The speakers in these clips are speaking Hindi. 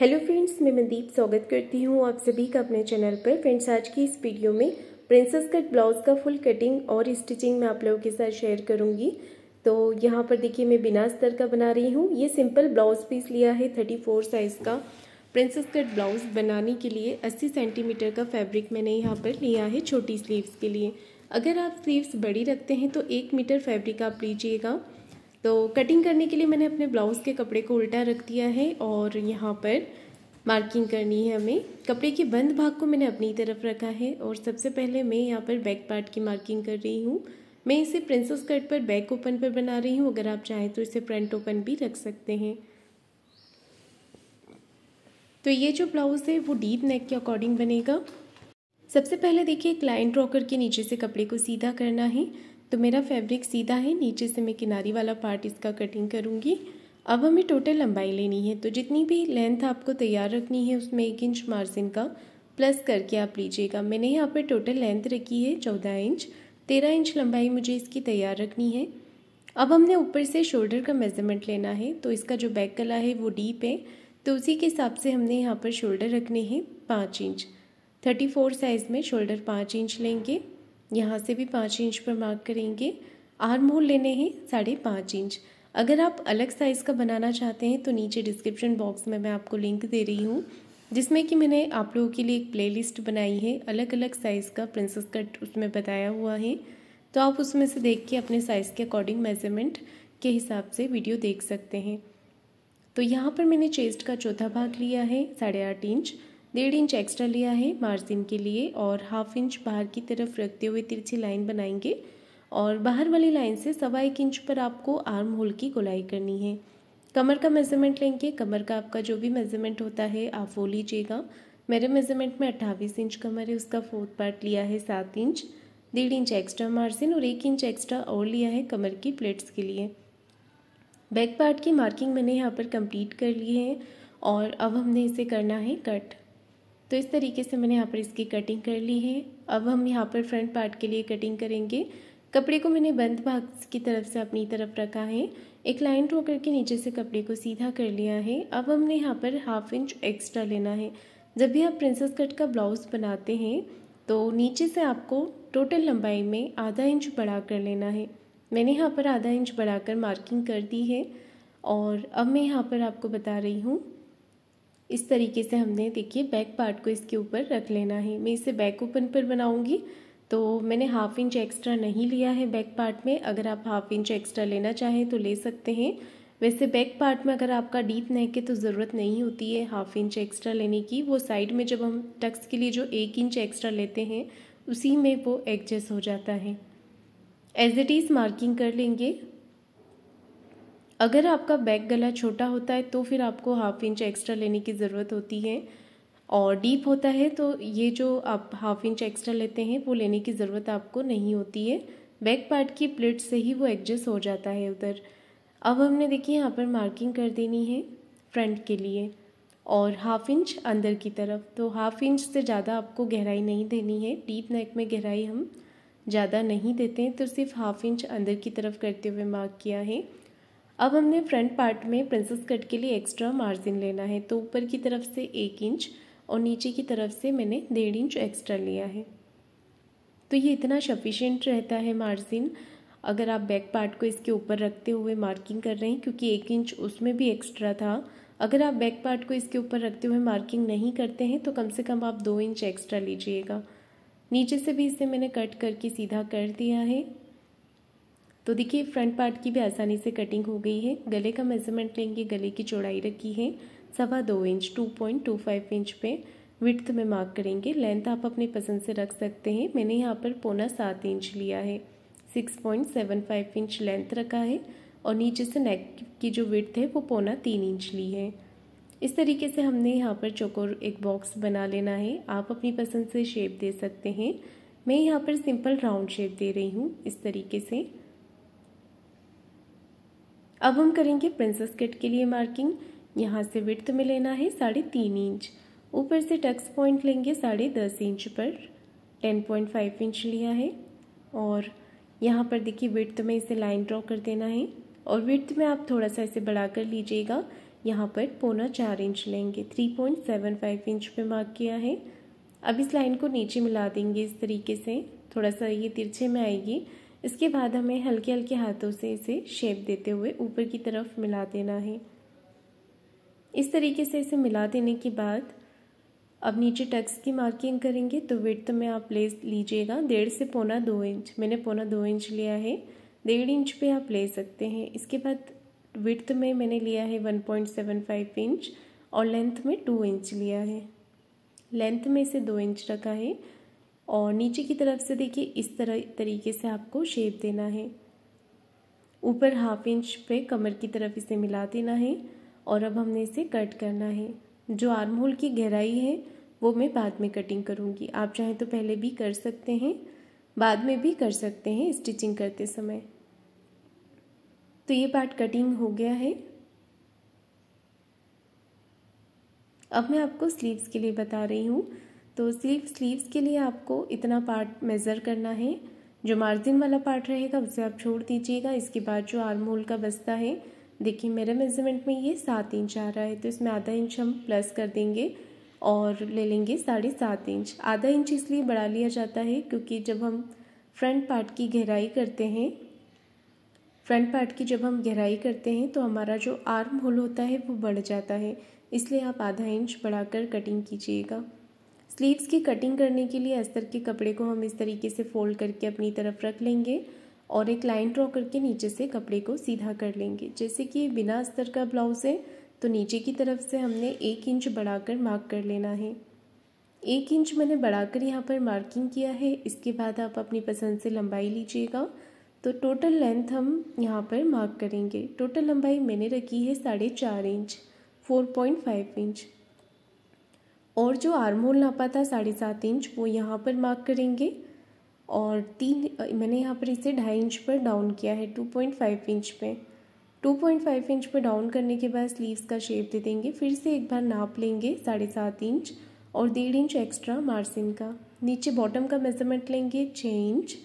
हेलो फ्रेंड्स मैं मनदीप स्वागत करती हूँ आप सभी का अपने चैनल पर फ्रेंड्स आज की इस वीडियो में प्रिंसेस कट ब्लाउज़ का फुल कटिंग और स्टिचिंग मैं आप लोगों के साथ शेयर करूंगी तो यहाँ पर देखिए मैं बिना स्तर का बना रही हूँ ये सिंपल ब्लाउज़ पीस लिया है थर्टी फोर साइज़ का प्रिंसेस कट ब्लाउज़ बनाने के लिए अस्सी सेंटीमीटर का फैब्रिक मैंने यहाँ पर लिया है छोटी स्लीव्स के लिए अगर आप स्लीव्स बड़ी रखते हैं तो एक मीटर फैब्रिक आप लीजिएगा तो कटिंग करने के लिए मैंने अपने ब्लाउज़ के कपड़े को उल्टा रख दिया है और यहाँ पर मार्किंग करनी है हमें कपड़े के बंद भाग को मैंने अपनी तरफ रखा है और सबसे पहले मैं यहाँ पर बैक पार्ट की मार्किंग कर रही हूँ मैं इसे प्रिंसेस कट पर बैक ओपन पर बना रही हूँ अगर आप चाहें तो इसे फ्रंट ओपन भी रख सकते हैं तो ये जो ब्लाउज़ है वो डीप नेक के अकॉर्डिंग बनेगा सबसे पहले देखिए क्लाइंट रॉकर के नीचे से कपड़े को सीधा करना है तो मेरा फैब्रिक सीधा है नीचे से मैं किनारी वाला पार्ट इसका कटिंग करूँगी अब हमें टोटल लंबाई लेनी है तो जितनी भी लेंथ आपको तैयार रखनी है उसमें एक इंच मार्जिन का प्लस करके आप लीजिएगा मैंने यहाँ पर टोटल लेंथ रखी है चौदह इंच तेरह इंच लंबाई मुझे इसकी तैयार रखनी है अब हमने ऊपर से शोल्डर का मेज़रमेंट लेना है तो इसका जो बैक कला है वो डीप है तो उसी के हिसाब से हमने यहाँ पर शोल्डर रखने हैं पाँच इंच थर्टी फोर साइज़ में शोल्डर पाँच इंच लेंगे यहाँ से भी पाँच इंच पर मार्क करेंगे आर्म होल लेने हैं साढ़े पाँच इंच अगर आप अलग साइज़ का बनाना चाहते हैं तो नीचे डिस्क्रिप्शन बॉक्स में मैं आपको लिंक दे रही हूँ जिसमें कि मैंने आप लोगों के लिए एक प्लेलिस्ट बनाई है अलग अलग साइज़ का प्रिंसेस कट उसमें बताया हुआ है तो आप उसमें से देख के अपने साइज़ के अकॉर्डिंग मेजरमेंट के हिसाब से वीडियो देख सकते हैं तो यहाँ पर मैंने चेस्ट का चौथा भाग लिया है साढ़े आठ इंच डेढ़ इंच एक्स्ट्रा लिया है मार्जिन के लिए और हाफ इंच बाहर की तरफ रखते हुए तिरछी लाइन बनाएंगे और बाहर वाली लाइन से सवा एक इंच पर आपको आर्म होल की गोलाई करनी है कमर का मेज़रमेंट लेंगे कमर का आपका जो भी मेज़रमेंट होता है आप वो लीजिएगा मेरे मेज़रमेंट में अट्ठावीस इंच कमर है उसका फोर्थ पार्ट लिया है सात इंच डेढ़ इंच एक्स्ट्रा मार्जिन और एक इंच एक्स्ट्रा और लिया है कमर की प्लेट्स के लिए बैक पार्ट की मार्किंग मैंने यहाँ पर कंप्लीट कर ली है और अब हमने इसे करना है कट तो इस तरीके से मैंने यहाँ पर इसकी कटिंग कर ली है अब हम यहाँ पर फ्रंट पार्ट के लिए कटिंग करेंगे कपड़े को मैंने बंद भाग की तरफ से अपनी तरफ रखा है एक लाइन ड्रॉ करके नीचे से कपड़े को सीधा कर लिया है अब हमने यहाँ पर हाफ इंच एक्स्ट्रा लेना है जब भी आप प्रिंसेस कट का ब्लाउज़ बनाते हैं तो नीचे से आपको टोटल लंबाई में आधा इंच बढ़ा कर लेना है मैंने यहाँ पर आधा इंच बढ़ाकर मार्किंग कर दी है और अब मैं यहाँ पर आपको बता रही हूँ इस तरीके से हमने देखिए बैक पार्ट को इसके ऊपर रख लेना है मैं इसे बैक ओपन पर बनाऊँगी तो मैंने हाफ इंच एक्स्ट्रा नहीं लिया है बैक पार्ट में अगर आप हाफ इंच एक्स्ट्रा लेना चाहें तो ले सकते हैं वैसे बैक पार्ट में अगर आपका डीप नेक है तो ज़रूरत नहीं होती है हाफ इंच एक्स्ट्रा लेने की वो साइड में जब हम टक्स के लिए जो एक इंच एक्स्ट्रा लेते हैं उसी में वो एडजस्ट हो जाता है एज इट इज़ मार्किंग कर लेंगे अगर आपका बैक गला छोटा होता है तो फिर आपको हाफ इंच एक्स्ट्रा लेने की ज़रूरत होती है और डीप होता है तो ये जो आप हाफ इंच एक्स्ट्रा लेते हैं वो लेने की ज़रूरत आपको नहीं होती है बैक पार्ट की प्लेट से ही वो एडजस्ट हो जाता है उधर अब हमने देखिए यहाँ पर मार्किंग कर देनी है फ्रंट के लिए और हाफ इंच अंदर की तरफ तो हाफ इंच से ज़्यादा आपको गहराई नहीं देनी है डीप नेक में गहराई हम ज़्यादा नहीं देते हैं तो सिर्फ हाफ इंच अंदर की तरफ करते हुए मार्क किया है अब हमने फ्रंट पार्ट में प्रिंसेस कट के लिए एक्स्ट्रा मार्जिन लेना है तो ऊपर की तरफ से एक इंच और नीचे की तरफ से मैंने डेढ़ इंच एक्स्ट्रा लिया है तो ये इतना सफिशेंट रहता है मार्जिन अगर आप बैक पार्ट को इसके ऊपर रखते हुए मार्किंग कर रहे हैं क्योंकि एक इंच उसमें भी एक्स्ट्रा था अगर आप बैक पार्ट को इसके ऊपर रखते हुए मार्किंग नहीं करते हैं तो कम से कम आप दो इंच एक्स्ट्रा लीजिएगा नीचे से भी इसे मैंने कट करके सीधा कर दिया है तो देखिए फ्रंट पार्ट की भी आसानी से कटिंग हो गई है गले का मेजरमेंट लेंगे गले की चौड़ाई रखी है सवा दो inch two point two five inch पे विथ में मार्क करेंगे लेंथ आप अपनी पसंद से रख सकते हैं मैंने यहाँ पर पौना सात इंच लिया है six point seven five inch length रखा है और नीचे से नेक की जो विड्थ है वो पौना तीन इंच ली है इस तरीके से हमने यहाँ पर चौकोर एक बॉक्स बना लेना है आप अपनी पसंद से शेप दे सकते हैं मैं यहाँ पर सिंपल राउंड शेप दे रही हूँ इस तरीके से अब हम करेंगे प्रिंसेस कट के लिए मार्किंग यहाँ से विड्थ में लेना है साढ़े तीन इंच ऊपर से टक्स पॉइंट लेंगे साढ़े दस इंच पर टेन पॉइंट फाइव इंच लिया है और यहाँ पर देखिए विड्थ में इसे लाइन ड्रॉ कर देना है और विड्थ में आप थोड़ा सा इसे बढ़ा कर लीजिएगा यहाँ पर पौना चार इंच लेंगे three point seven five inch पर मार्क किया है अब इस लाइन को नीचे मिला देंगे इस तरीके से थोड़ा सा ये तिरछे में आएगी इसके बाद हमें हल्के हल्के हाथों से इसे शेप देते हुए ऊपर की तरफ मिला देना है इस तरीके से इसे मिला देने के बाद अब नीचे टक्स की मार्किंग करेंगे तो विड्थ में आप ले लीजिएगा डेढ़ से पौना दो इंच मैंने पौना दो इंच लिया है डेढ़ इंच पे आप ले सकते हैं इसके बाद विड्थ में मैंने लिया है one point seven five inch और लेंथ में टू इंच लिया है लेंथ में इसे दो इंच रखा है और नीचे की तरफ से देखिए इस तरह तरीके से आपको शेप देना है ऊपर हाफ इंच पे कमर की तरफ इसे मिला देना है और अब हमने इसे कट करना है जो आर्म होल की गहराई है वो मैं बाद में कटिंग करूँगी आप चाहें तो पहले भी कर सकते हैं बाद में भी कर सकते हैं स्टिचिंग करते समय तो ये पार्ट कटिंग हो गया है अब मैं आपको स्लीव्स के लिए बता रही हूँ तो सिर्फ स्लीव्स के लिए आपको इतना पार्ट मेज़र करना है जो मार्जिन वाला पार्ट रहेगा उसे आप छोड़ दीजिएगा इसके बाद जो आर्म होल का बस्ता है देखिए मेरे मेजरमेंट में ये सात इंच आ रहा है तो इसमें आधा इंच हम प्लस कर देंगे और ले लेंगे साढ़े सात इंच आधा इंच इसलिए बढ़ा लिया जाता है क्योंकि जब हम फ्रंट पार्ट की गहराई करते हैं फ्रंट पार्ट की जब हम गहराई करते हैं तो हमारा जो आर्म होल होता है वो बढ़ जाता है इसलिए आप आधा इंच बढ़ाकर कटिंग कीजिएगा स्लीव्स की कटिंग करने के लिए अस्तर के कपड़े को हम इस तरीके से फोल्ड करके अपनी तरफ रख लेंगे और एक लाइन ड्रॉ करके नीचे से कपड़े को सीधा कर लेंगे जैसे कि बिना अस्तर का ब्लाउज़ है तो नीचे की तरफ से हमने एक इंच बढ़ाकर मार्क कर लेना है एक इंच मैंने बढ़ाकर यहाँ पर मार्किंग किया है इसके बाद आप अपनी पसंद से लंबाई लीजिएगा तो टोटल लेंथ हम यहाँ पर मार्क करेंगे टोटल लंबाई मैंने रखी है साढ़े चार inch four point five inch और जो आर्म होल नापा था साढ़े सात इंच वो यहाँ पर मार्क करेंगे और तीन मैंने यहाँ पर इसे ढाई इंच पर डाउन किया है टू पॉइंट फाइव इंच पे टू पॉइंट फाइव इंच पर डाउन करने के बाद स्लीव्स का शेप दे देंगे फिर से एक बार नाप लेंगे साढ़े सात इंच और डेढ़ इंच एक्स्ट्रा मार्जिन का नीचे बॉटम का मेजरमेंट लेंगे छः इंच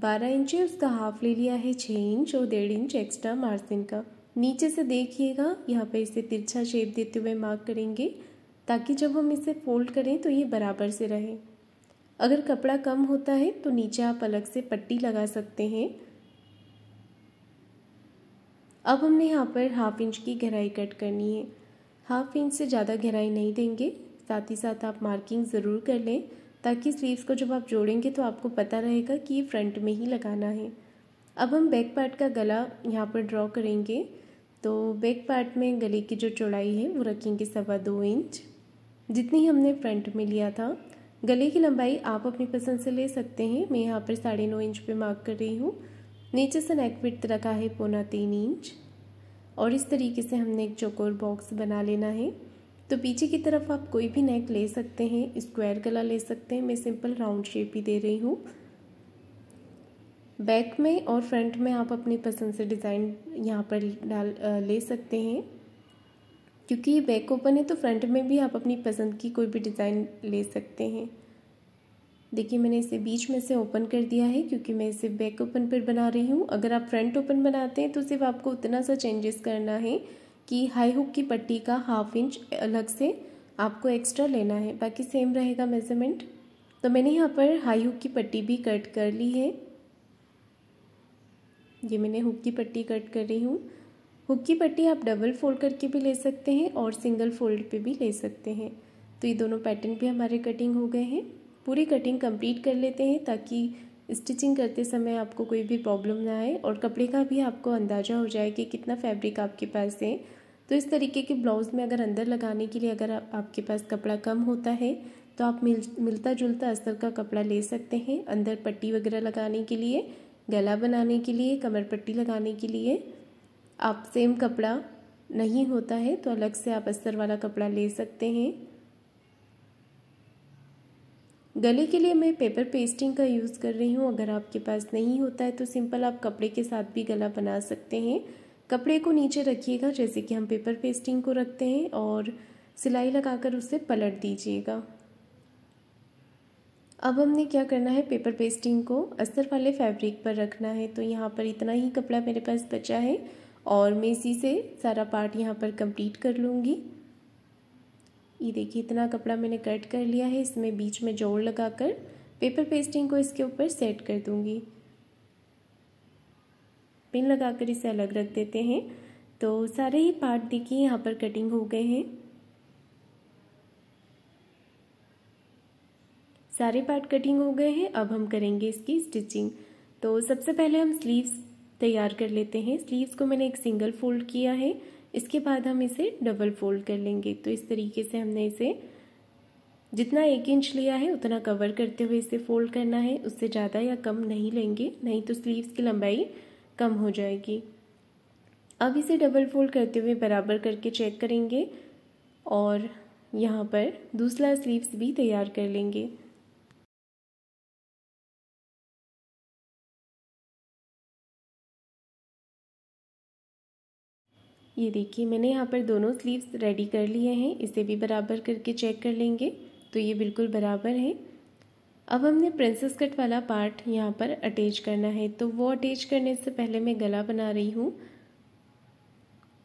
बारह इंच उसका हाफ ले लिया है छः इंच और डेढ़ इंच एक्स्ट्रा मार्जिन का नीचे से देखिएगा यहाँ पर इसे तिरछा शेप देते हुए मार्क करेंगे ताकि जब हम इसे फोल्ड करें तो ये बराबर से रहे अगर कपड़ा कम होता है तो नीचे आप अलग से पट्टी लगा सकते हैं अब हमने यहाँ पर हाफ इंच की गहराई कट करनी है हाफ इंच से ज़्यादा गहराई नहीं देंगे साथ ही साथ आप मार्किंग ज़रूर कर लें ताकि स्लीव्स को जब आप जोड़ेंगे तो आपको पता रहेगा कि ये फ्रंट में ही लगाना है अब हम बैक पार्ट का गला यहाँ पर ड्रॉ करेंगे तो बैक पार्ट में गले की जो चौड़ाई है वो रखेंगे सवा दो इंच जितनी हमने फ्रंट में लिया था गले की लंबाई आप अपनी पसंद से ले सकते हैं मैं यहाँ पर साढ़े नौ इंच पे मार्क कर रही हूँ नीचे से नेक विथ रखा है पौना तीन इंच और इस तरीके से हमने एक चौकोर बॉक्स बना लेना है तो पीछे की तरफ आप कोई भी नेक ले सकते हैं स्क्वायर गला ले सकते हैं मैं सिंपल राउंड शेप ही दे रही हूँ बैक में और फ्रंट में आप अपनी पसंद से डिज़ाइन यहाँ पर डाल ले सकते हैं क्योंकि ये बैक ओपन है तो फ्रंट में भी आप अपनी पसंद की कोई भी डिज़ाइन ले सकते हैं देखिए मैंने इसे बीच में से ओपन कर दिया है क्योंकि मैं इसे बैक ओपन पर बना रही हूँ अगर आप फ्रंट ओपन बनाते हैं तो सिर्फ आपको उतना सा चेंजेस करना है कि हाई हुक की पट्टी का हाफ इंच अलग से आपको एक्स्ट्रा लेना है बाकी सेम रहेगा मेजरमेंट तो मैंने यहाँ पर हाई हुक की पट्टी भी कट कर ली है ये मैंने हुक की पट्टी कट कर रही हूँ हुक की पट्टी आप डबल फोल्ड करके भी ले सकते हैं और सिंगल फोल्ड पे भी ले सकते हैं तो ये दोनों पैटर्न भी हमारे कटिंग हो गए हैं पूरी कटिंग कंप्लीट कर लेते हैं ताकि स्टिचिंग करते समय आपको कोई भी प्रॉब्लम ना आए और कपड़े का भी आपको अंदाज़ा हो जाए कि कितना फैब्रिक आपके पास है तो इस तरीके के ब्लाउज़ में अगर अंदर लगाने के लिए अगर आपके पास कपड़ा कम होता है तो आप मिल मिलता जुलता अस्तर का कपड़ा ले सकते हैं अंदर पट्टी वगैरह लगाने के लिए गला बनाने के लिए कमर पट्टी लगाने के लिए आप सेम कपड़ा नहीं होता है तो अलग से आप अस्तर वाला कपड़ा ले सकते हैं गले के लिए मैं पेपर पेस्टिंग का यूज़ कर रही हूँ अगर आपके पास नहीं होता है तो सिंपल आप कपड़े के साथ भी गला बना सकते हैं कपड़े को नीचे रखिएगा जैसे कि हम पेपर पेस्टिंग को रखते हैं और सिलाई लगाकर उसे पलट दीजिएगा अब हमने क्या करना है पेपर पेस्टिंग को अस्तर वाले फैब्रिक पर रखना है तो यहाँ पर इतना ही कपड़ा मेरे पास बचा है और मैं इसी से सारा पार्ट यहाँ पर कंप्लीट कर लूँगी ये देखिए इतना कपड़ा मैंने कट कर लिया है इसमें बीच में जोड़ लगाकर पेपर पेस्टिंग को इसके ऊपर सेट कर दूँगी पिन लगाकर इसे अलग रख देते हैं तो सारे ही पार्ट देखिए यहाँ पर कटिंग हो गए हैं सारे पार्ट कटिंग हो गए हैं अब हम करेंगे इसकी स्टिचिंग तो सबसे पहले हम स्लीव्स तैयार कर लेते हैं स्लीव्स को मैंने एक सिंगल फोल्ड किया है इसके बाद हम इसे डबल फोल्ड कर लेंगे तो इस तरीके से हमने इसे जितना एक इंच लिया है उतना कवर करते हुए इसे फोल्ड करना है उससे ज़्यादा या कम नहीं लेंगे नहीं तो स्लीव्स की लंबाई कम हो जाएगी अब इसे डबल फोल्ड करते हुए बराबर करके चेक करेंगे और यहाँ पर दूसरा स्लीव्स भी तैयार कर लेंगे ये देखिए मैंने यहाँ पर दोनों स्लीव्स रेडी कर लिए हैं इसे भी बराबर करके चेक कर लेंगे तो ये बिल्कुल बराबर है अब हमने प्रिंसेस कट वाला पार्ट यहाँ पर अटैच करना है तो वो अटैच करने से पहले मैं गला बना रही हूँ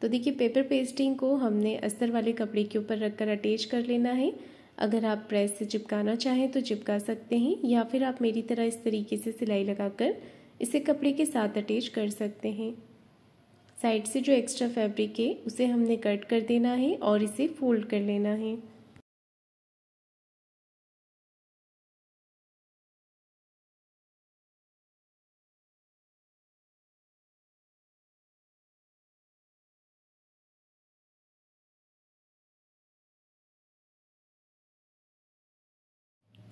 तो देखिए पेपर पेस्टिंग को हमने अस्तर वाले कपड़े के ऊपर रखकर अटैच कर लेना है अगर आप प्रेस से चिपकाना चाहें तो चिपका सकते हैं या फिर आप मेरी तरह इस तरीके से सिलाई लगाकर इसे कपड़े के साथ अटैच कर सकते हैं साइड से जो एक्स्ट्रा फैब्रिक है उसे हमने कट कर देना है और इसे फोल्ड कर लेना है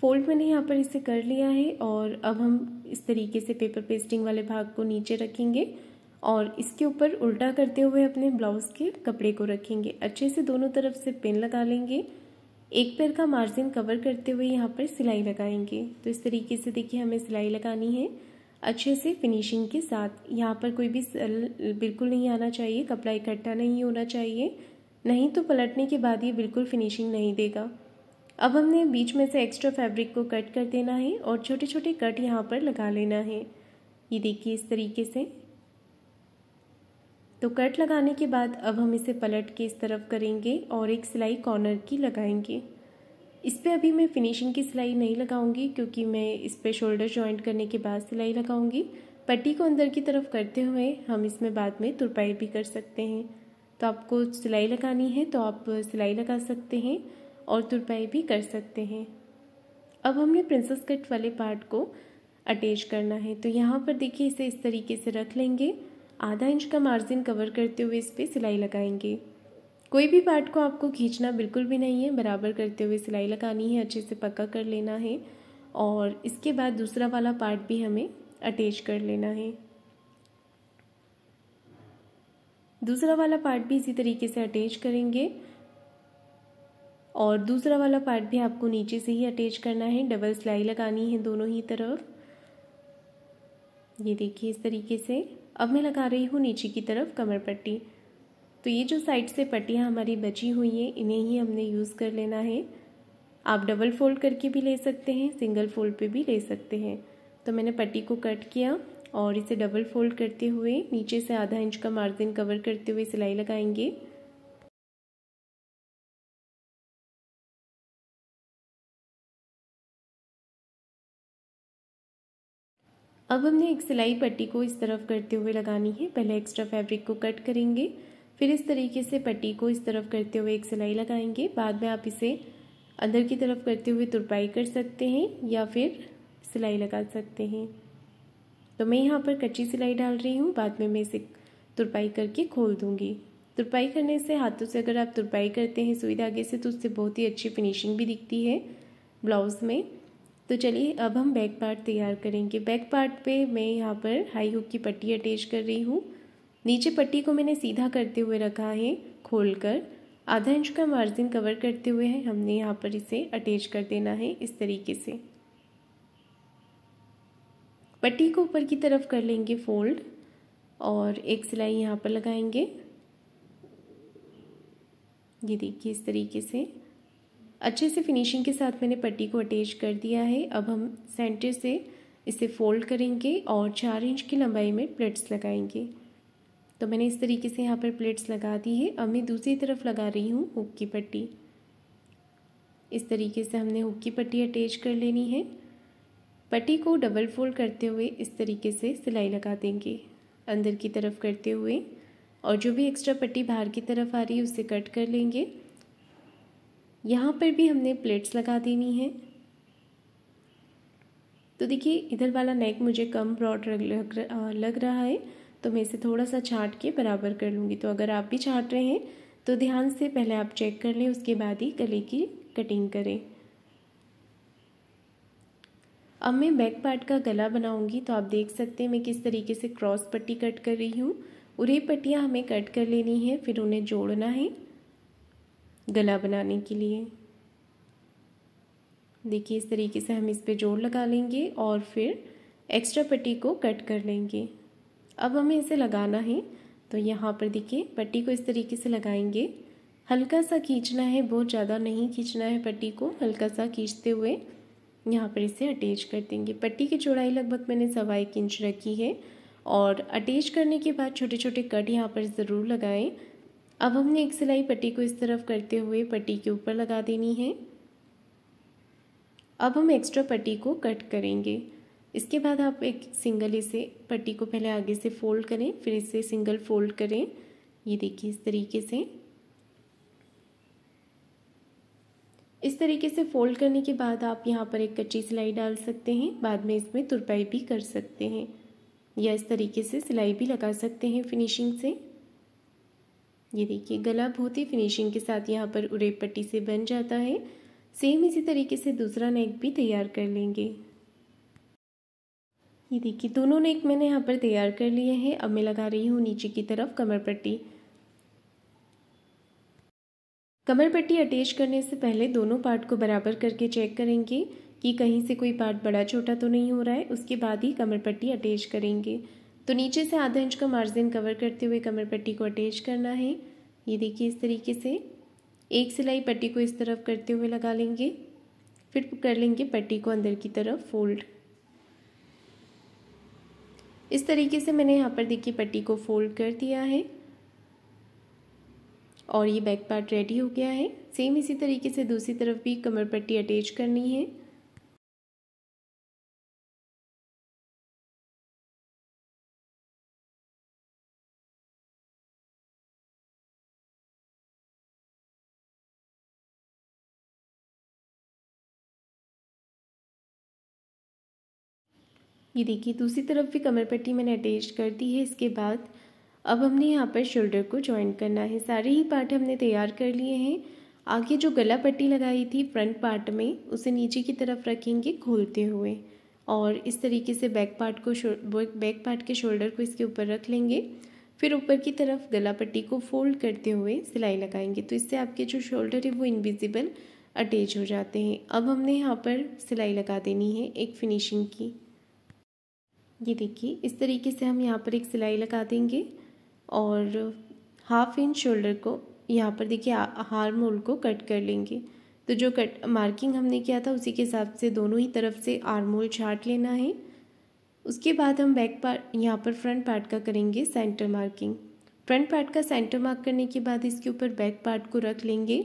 फोल्ड मैंने यहाँ पर इसे कर लिया है और अब हम इस तरीके से पेपर पेस्टिंग वाले भाग को नीचे रखेंगे और इसके ऊपर उल्टा करते हुए अपने ब्लाउज़ के कपड़े को रखेंगे अच्छे से दोनों तरफ से पिन लगा लेंगे एक पैर का मार्जिन कवर करते हुए यहाँ पर सिलाई लगाएंगे तो इस तरीके से देखिए हमें सिलाई लगानी है अच्छे से फिनिशिंग के साथ यहाँ पर कोई भी सल बिल्कुल नहीं आना चाहिए कपड़ा इकट्ठा नहीं होना चाहिए नहीं तो पलटने के बाद ये बिल्कुल फिनिशिंग नहीं देगा अब हमने बीच में से एक्स्ट्रा फैब्रिक को कट कर देना है और छोटे छोटे कट यहाँ पर लगा लेना है ये देखिए इस तरीके से तो कट लगाने के बाद अब हम इसे पलट के इस तरफ करेंगे और एक सिलाई कॉर्नर की लगाएंगे इस पर अभी मैं फिनिशिंग की सिलाई नहीं लगाऊंगी क्योंकि मैं इस पर शोल्डर जॉइंट करने के बाद सिलाई लगाऊंगी पट्टी को अंदर की तरफ करते हुए हम इसमें बाद में तुरपाई भी कर सकते हैं तो आपको सिलाई लगानी है तो आप सिलाई लगा सकते हैं और तुरपाई भी कर सकते हैं अब हमने प्रिंसेस कट वाले पार्ट को अटैच करना है तो यहाँ पर देखिए इसे इस तरीके से रख लेंगे आधा इंच का मार्जिन कवर करते हुए इस पर सिलाई लगाएंगे कोई भी पार्ट को आपको खींचना बिल्कुल भी नहीं है बराबर करते हुए सिलाई लगानी है अच्छे से पक्का कर लेना है और इसके बाद दूसरा वाला पार्ट भी हमें अटैच कर लेना है दूसरा वाला पार्ट भी इसी तरीके से अटैच करेंगे और दूसरा वाला पार्ट भी आपको नीचे से ही अटैच करना है डबल सिलाई लगानी है दोनों ही तरफ ये देखिए इस तरीके से अब मैं लगा रही हूँ नीचे की तरफ कमर पट्टी तो ये जो साइड से पट्टियाँ हमारी बची हुई हैं इन्हें ही हमने यूज़ कर लेना है आप डबल फोल्ड करके भी ले सकते हैं सिंगल फोल्ड पे भी ले सकते हैं तो मैंने पट्टी को कट किया और इसे डबल फोल्ड करते हुए नीचे से आधा इंच का मार्जिन कवर करते हुए सिलाई लगाएंगे अब हमने एक सिलाई पट्टी को इस तरफ करते हुए लगानी है पहले एक्स्ट्रा फैब्रिक को कट करेंगे फिर इस तरीके से पट्टी को इस तरफ करते हुए एक सिलाई लगाएंगे बाद में आप इसे अंदर की तरफ करते हुए तुरपाई कर सकते हैं या फिर सिलाई लगा सकते हैं तो मैं यहाँ पर कच्ची सिलाई डाल रही हूँ बाद में मैं इसे तुरपाई करके खोल दूँगी तुरपाई करने से हाथों से अगर आप तुरपाई करते हैं सुई धागे से तो उससे बहुत ही अच्छी फिनिशिंग भी दिखती है ब्लाउज़ में तो चलिए अब हम बैक पार्ट तैयार करेंगे बैक पार्ट पे मैं यहाँ पर हाई हुक की पट्टी अटैच कर रही हूँ नीचे पट्टी को मैंने सीधा करते हुए रखा है खोल कर आधा इंच का मार्जिन कवर करते हुए है हमने यहाँ पर इसे अटैच कर देना है इस तरीके से पट्टी को ऊपर की तरफ कर लेंगे फोल्ड और एक सिलाई यहाँ पर लगाएंगे ये देखिए इस तरीके से अच्छे से फिनिशिंग के साथ मैंने पट्टी को अटैच कर दिया है अब हम सेंटर से इसे फोल्ड करेंगे और चार इंच की लंबाई में प्लेट्स लगाएंगे तो मैंने इस तरीके से यहाँ पर प्लेट्स लगा दी है अब मैं दूसरी तरफ लगा रही हूँ हुक की पट्टी इस तरीके से हमने हुक की पट्टी अटैच कर लेनी है पट्टी को डबल फोल्ड करते हुए इस तरीके से सिलाई लगा देंगे अंदर की तरफ करते हुए और जो भी एक्स्ट्रा पट्टी बाहर की तरफ आ रही है उसे कट कर लेंगे यहाँ पर भी हमने प्लेट्स लगा देनी है तो देखिए इधर वाला नेक मुझे कम ब्रॉड लग रहा है तो मैं इसे थोड़ा सा छाट के बराबर कर लूँगी तो अगर आप भी छाट रहे हैं तो ध्यान से पहले आप चेक कर लें उसके बाद ही गले की कटिंग करें अब मैं बैक पार्ट का गला बनाऊंगी तो आप देख सकते हैं मैं किस तरीके से क्रॉस पट्टी कट कर रही हूँ उरे पट्टियाँ हमें कट कर लेनी है फिर उन्हें जोड़ना है गला बनाने के लिए देखिए इस तरीके से हम इस पे जोड़ लगा लेंगे और फिर एक्स्ट्रा पट्टी को कट कर लेंगे अब हमें इसे लगाना है तो यहाँ पर देखिए पट्टी को इस तरीके से लगाएंगे हल्का सा खींचना है बहुत ज़्यादा नहीं खींचना है पट्टी को हल्का सा खींचते हुए यहाँ पर इसे अटैच कर देंगे पट्टी की चौड़ाई लगभग मैंने सवा एक इंच रखी है और अटैच करने के बाद छोटे छोटे कट यहाँ पर ज़रूर लगाएं अब हमने एक सिलाई पट्टी को इस तरफ करते हुए पट्टी के ऊपर लगा देनी है अब हम एक्स्ट्रा पट्टी को कट करेंगे इसके बाद आप एक सिंगल इसे पट्टी को पहले आगे से फोल्ड करें फिर इसे सिंगल फोल्ड करें ये देखिए इस तरीके से इस तरीके से फोल्ड करने के बाद आप यहाँ पर एक कच्ची सिलाई डाल सकते हैं बाद में इसमें तुरपाई भी कर सकते हैं या इस तरीके से सिलाई भी लगा सकते हैं फिनिशिंग से ये देखिए गला बहुत ही फिनिशिंग के साथ यहाँ पर उड़े पट्टी से बन जाता है सेम इसी तरीके से दूसरा नेक भी तैयार कर लेंगे ये देखिए दोनों नेक मैंने यहाँ पर तैयार कर लिए हैं अब मैं लगा रही हूँ नीचे की तरफ कमर पट्टी कमर पट्टी अटैच करने से पहले दोनों पार्ट को बराबर करके चेक करेंगे कि कहीं से कोई पार्ट बड़ा छोटा तो नहीं हो रहा है उसके बाद ही कमर पट्टी अटैच करेंगे तो नीचे से आधा इंच का मार्जिन कवर करते हुए कमर पट्टी को अटैच करना है ये देखिए इस तरीके से एक सिलाई पट्टी को इस तरफ करते हुए लगा लेंगे फिर कर लेंगे पट्टी को अंदर की तरफ फोल्ड इस तरीके से मैंने यहाँ पर देखिए पट्टी को फोल्ड कर दिया है और ये बैक पार्ट रेडी हो गया है सेम इसी तरीके से दूसरी तरफ भी कमर पट्टी अटैच करनी है ये देखिए दूसरी तरफ भी कमर पट्टी मैंने अटैच कर दी है इसके बाद अब हमने यहाँ पर शोल्डर को ज्वाइन करना है सारे ही पार्ट हमने तैयार कर लिए हैं आगे जो गला पट्टी लगाई थी फ्रंट पार्ट में उसे नीचे की तरफ रखेंगे खोलते हुए और इस तरीके से बैक पार्ट को बैक पार्ट के शोल्डर को इसके ऊपर रख लेंगे फिर ऊपर की तरफ गला पट्टी को फोल्ड करते हुए सिलाई लगाएंगे तो इससे आपके जो शोल्डर है वो इनविजिबल अटैच हो जाते हैं अब हमने यहाँ पर सिलाई लगा देनी है एक फिनिशिंग की ये देखिए इस तरीके से हम यहाँ पर एक सिलाई लगा देंगे और हाफ इंच शोल्डर को यहाँ पर देखिए हार मोल को कट कर लेंगे तो जो कट मार्किंग हमने किया था उसी के हिसाब से दोनों ही तरफ से आरमोल छाट लेना है उसके बाद हम बैक पार्ट यहाँ पर फ्रंट पार्ट का करेंगे सेंटर मार्किंग फ्रंट पार्ट का सेंटर मार्क करने के बाद इसके ऊपर बैक पार्ट को रख लेंगे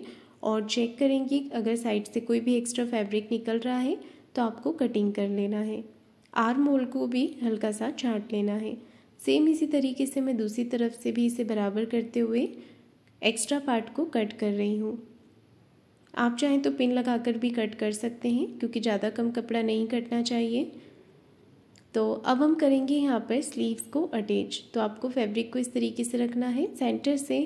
और चेक करेंगे अगर साइड से कोई भी एक्स्ट्रा फैब्रिक निकल रहा है तो आपको कटिंग कर लेना है आर मोल को भी हल्का सा छाँट लेना है सेम इसी तरीके से मैं दूसरी तरफ से भी इसे बराबर करते हुए एक्स्ट्रा पार्ट को कट कर रही हूँ आप चाहें तो पिन लगाकर भी कट कर सकते हैं क्योंकि ज़्यादा कम कपड़ा नहीं कटना चाहिए तो अब हम करेंगे यहाँ पर स्लीव्स को अटैच तो आपको फैब्रिक को इस तरीके से रखना है सेंटर से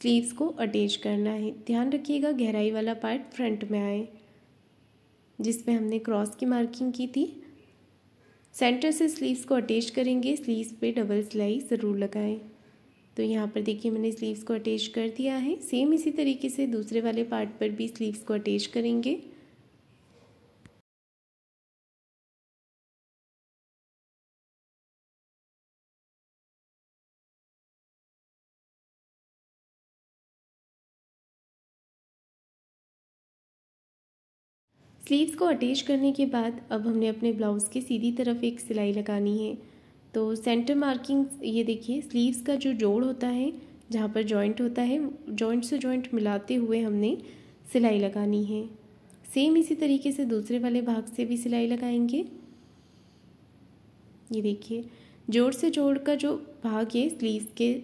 स्लीव्स को अटैच करना है ध्यान रखिएगा गहराई वाला पार्ट फ्रंट में आए जिस हमने क्रॉस की मार्किंग की थी सेंटर से स्लीव्स को अटैच करेंगे स्लीव्स पे डबल सिलाई ज़रूर लगाएं तो यहाँ पर देखिए मैंने स्लीव्स को अटैच कर दिया है सेम इसी तरीके से दूसरे वाले पार्ट पर भी स्लीव्स को अटैच करेंगे स्लीव्स को अटैच करने के बाद अब हमने अपने ब्लाउज़ के सीधी तरफ एक सिलाई लगानी है तो सेंटर मार्किंग ये देखिए स्लीव्स का जो जोड़ होता है जहाँ पर जॉइंट होता है जॉइंट से जॉइंट मिलाते हुए हमने सिलाई लगानी है सेम इसी तरीके से दूसरे वाले भाग से भी सिलाई लगाएंगे ये देखिए जोड़ से जोड़ का जो भाग है स्लीव के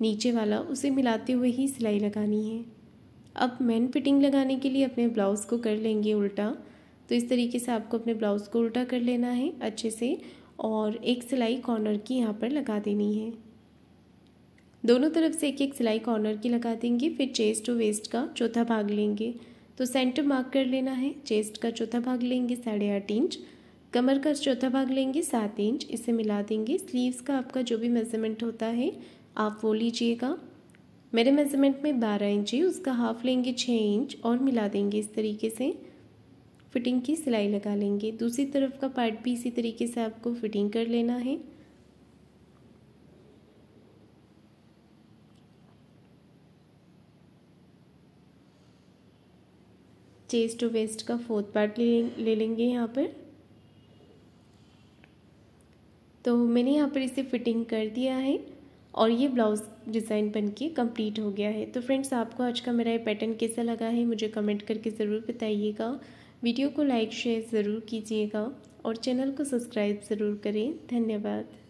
नीचे वाला उसे मिलाते हुए ही सिलाई लगानी है अब मैन फिटिंग लगाने के लिए अपने ब्लाउज़ को कर लेंगे उल्टा तो इस तरीके से आपको अपने ब्लाउज़ को उल्टा कर लेना है अच्छे से और एक सिलाई कॉर्नर की यहाँ पर लगा देनी है दोनों तरफ से एक एक सिलाई कॉर्नर की लगा देंगे फिर चेस्ट और वेस्ट का चौथा भाग लेंगे तो सेंटर मार्क कर लेना है चेस्ट का चौथा भाग लेंगे साढ़े आठ इंच कमर का चौथा भाग लेंगे सात इंच इसे मिला देंगे स्लीव्स का आपका जो भी मेजरमेंट होता है आप वो लीजिएगा मेरे मेज़रमेंट में बारह इंच है उसका हाफ लेंगे छः इंच और मिला देंगे इस तरीके से फिटिंग की सिलाई लगा लेंगे दूसरी तरफ का पार्ट भी इसी तरीके से आपको फिटिंग कर लेना है चेस्ट टू वेस्ट का फोर्थ पार्ट ले ले लेंगे यहाँ पर तो मैंने यहाँ पर इसे फिटिंग कर दिया है और ये ब्लाउज़ डिज़ाइन बनके कंप्लीट हो गया है तो फ्रेंड्स आपको आज का मेरा ये पैटर्न कैसा लगा है मुझे कमेंट करके ज़रूर बताइएगा वीडियो को लाइक शेयर ज़रूर कीजिएगा और चैनल को सब्सक्राइब ज़रूर करें धन्यवाद